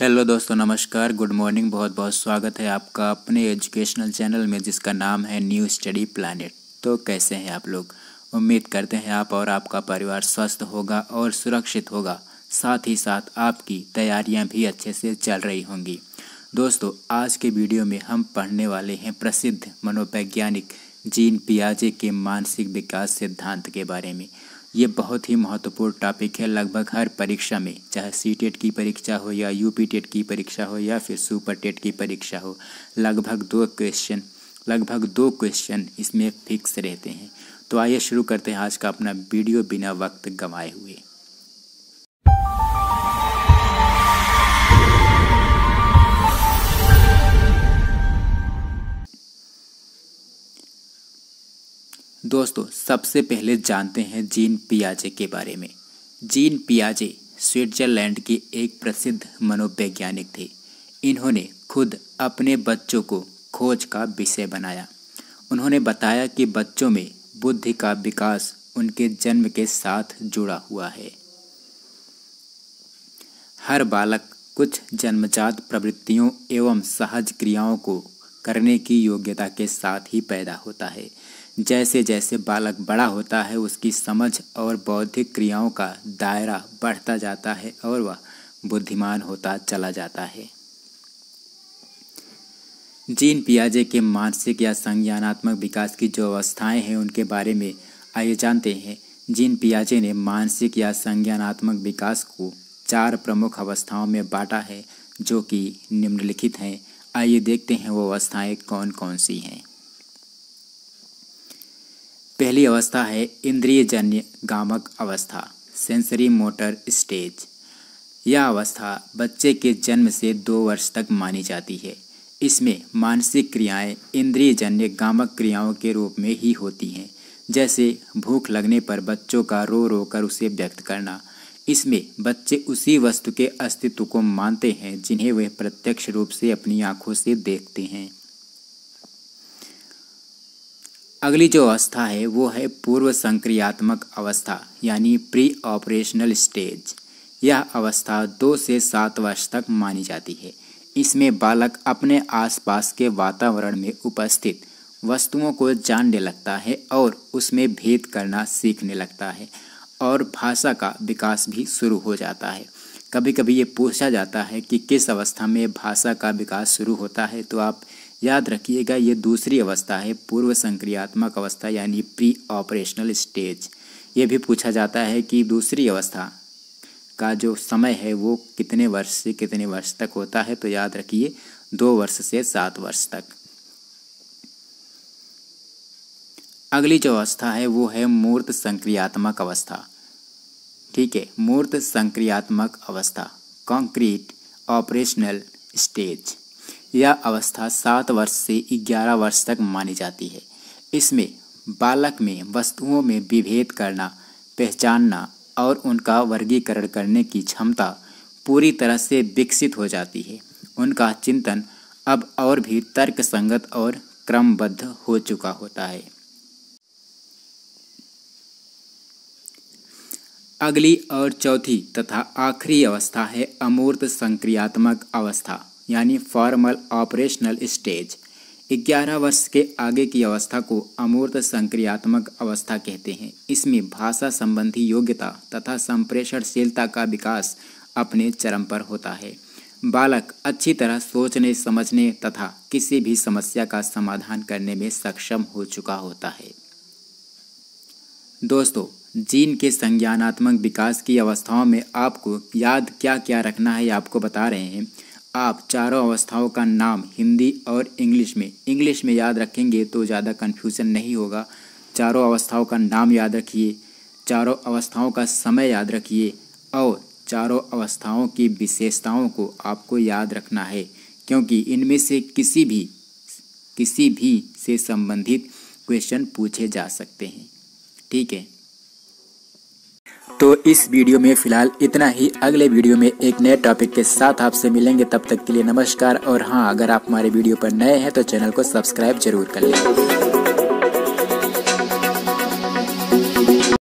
hello दोस्तों नमस्कार good morning बहुत बहुत स्वागत है आपका अपने एजुकेशनल चैनल में जिसका नाम है न्यू स्टडी प्लानट तो कैसे हैं आप लोग उम्मीद करते हैं आप और आपका परिवार स्वस्थ होगा और सुरक्षित होगा साथ ही साथ आपकी तैयारियां भी अच्छे से चल रही होंगी दोस्तों आज के वीडियो में हम पढ़ने वाले हैं प्रसिद्ध मनोवैज्ञानिक जीन पियाजे के मानसिक विकास सिद्धांत के बारे में ये बहुत ही महत्वपूर्ण टॉपिक है लगभग हर परीक्षा में चाहे सी टेट e की परीक्षा हो या यू पी टेट की परीक्षा हो या फिर सुपर टेट e की परीक्षा हो लगभग दो क्वेश्चन लगभग दो क्वेश्चन इसमें फिक्स रहते हैं तो आइए शुरू करते हैं आज का अपना वीडियो बिना वक्त गंवाए हुए दोस्तों सबसे पहले जानते हैं जीन पियाजे के बारे में जीन पियाजे स्विट्जरलैंड के एक प्रसिद्ध मनोवैज्ञानिक थे इन्होंने खुद अपने बच्चों को खोज का विषय बनाया उन्होंने बताया कि बच्चों में बुद्धि का विकास उनके जन्म के साथ जुड़ा हुआ है हर बालक कुछ जन्मजात प्रवृत्तियों एवं सहज क्रियाओं को करने की योग्यता के साथ ही पैदा होता है जैसे जैसे बालक बड़ा होता है उसकी समझ और बौद्धिक क्रियाओं का दायरा बढ़ता जाता है और वह बुद्धिमान होता चला जाता है जीन पियाजे के मानसिक या संज्ञानात्मक विकास की जो अवस्थाएं हैं उनके बारे में आइए जानते हैं जीन पियाजे ने मानसिक या संज्ञानात्मक विकास को चार प्रमुख अवस्थाओं में बांटा है जो कि निम्नलिखित हैं आइए देखते हैं वो अवस्थाएं कौन कौन सी हैं पहली अवस्था है इंद्रियजन्य गामक अवस्था सेंसरी मोटर स्टेज यह अवस्था बच्चे के जन्म से दो वर्ष तक मानी जाती है इसमें मानसिक क्रियाएं इंद्रियजन्य गामक क्रियाओं के रूप में ही होती हैं जैसे भूख लगने पर बच्चों का रो रो कर उसे व्यक्त करना इसमें बच्चे उसी वस्तु के अस्तित्व को मानते हैं जिन्हें वे प्रत्यक्ष रूप से अपनी आँखों से देखते हैं अगली जो अवस्था है वो है पूर्व संक्रियात्मक अवस्था यानी प्री ऑपरेशनल स्टेज यह अवस्था दो से सात वर्ष तक मानी जाती है इसमें बालक अपने आसपास के वातावरण में उपस्थित वस्तुओं को जानने लगता है और उसमें भेद करना सीखने लगता है और भाषा का विकास भी शुरू हो जाता है कभी कभी ये पूछा जाता है कि किस अवस्था में भाषा का विकास शुरू होता है तो आप याद रखिएगा ये दूसरी अवस्था है पूर्व संक्रियात्मक अवस्था यानी प्री ऑपरेशनल स्टेज ये भी पूछा जाता है कि दूसरी अवस्था का जो समय है वो कितने वर्ष से कितने वर्ष तक होता है तो याद रखिए दो वर्ष से सात वर्ष तक अगली जो अवस्था है वो है मूर्त संक्रियात्मक अवस्था ठीक है मूर्त संक्रियात्मक अवस्था कंक्रीट ऑपरेशनल स्टेज यह अवस्था सात वर्ष से ग्यारह वर्ष तक मानी जाती है इसमें बालक में वस्तुओं में विभेद करना पहचानना और उनका वर्गीकरण करने की क्षमता पूरी तरह से विकसित हो जाती है उनका चिंतन अब और भी तर्क संगत और क्रमबद्ध हो चुका होता है अगली और चौथी तथा आखिरी अवस्था है अमूर्त संक्रियात्मक अवस्था यानी फॉर्मल ऑपरेशनल स्टेज 11 वर्ष के आगे की अवस्था को अमूर्त संक्रियात्मक अवस्था कहते हैं इसमें भाषा संबंधी योग्यता तथा संप्रेषणशीलता का विकास अपने चरम पर होता है बालक अच्छी तरह सोचने समझने तथा किसी भी समस्या का समाधान करने में सक्षम हो चुका होता है दोस्तों जीन के संज्ञानात्मक विकास की अवस्थाओं में आपको याद क्या क्या रखना है आपको बता रहे हैं आप चारों अवस्थाओं का नाम हिंदी और इंग्लिश में इंग्लिश में याद रखेंगे तो ज़्यादा कन्फ्यूज़न नहीं होगा चारों अवस्थाओं का नाम याद रखिए चारों अवस्थाओं का समय याद रखिए और चारों अवस्थाओं की विशेषताओं को आपको याद रखना है क्योंकि इनमें से किसी भी किसी भी से संबंधित क्वेश्चन पूछे जा सकते हैं ठीक है तो इस वीडियो में फिलहाल इतना ही अगले वीडियो में एक नए टॉपिक के साथ आपसे मिलेंगे तब तक के लिए नमस्कार और हाँ अगर आप हमारे वीडियो पर नए हैं तो चैनल को सब्सक्राइब जरूर कर लें